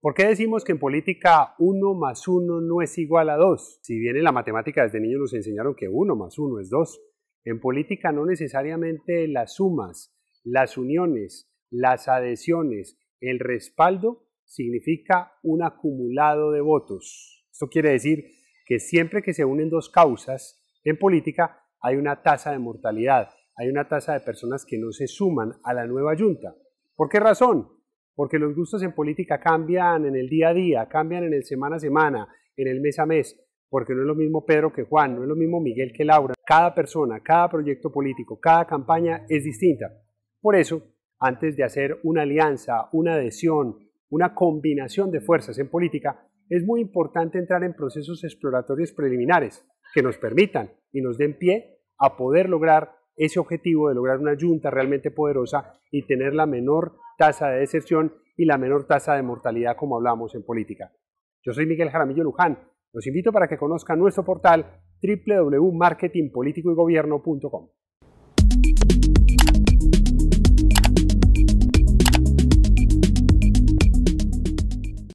¿Por qué decimos que en política 1 más 1 no es igual a 2? Si bien en la matemática desde niños nos enseñaron que 1 más 1 es 2, en política no necesariamente las sumas, las uniones, las adhesiones, el respaldo significa un acumulado de votos. Esto quiere decir que siempre que se unen dos causas en política hay una tasa de mortalidad, hay una tasa de personas que no se suman a la nueva junta. ¿Por qué razón? porque los gustos en política cambian en el día a día, cambian en el semana a semana, en el mes a mes, porque no es lo mismo Pedro que Juan, no es lo mismo Miguel que Laura. Cada persona, cada proyecto político, cada campaña es distinta. Por eso, antes de hacer una alianza, una adhesión, una combinación de fuerzas en política, es muy importante entrar en procesos exploratorios preliminares que nos permitan y nos den pie a poder lograr ese objetivo de lograr una junta realmente poderosa y tener la menor tasa de decepción y la menor tasa de mortalidad como hablamos en política. Yo soy Miguel Jaramillo Luján. Los invito para que conozcan nuestro portal www.marketingpoliticoygobierno.com.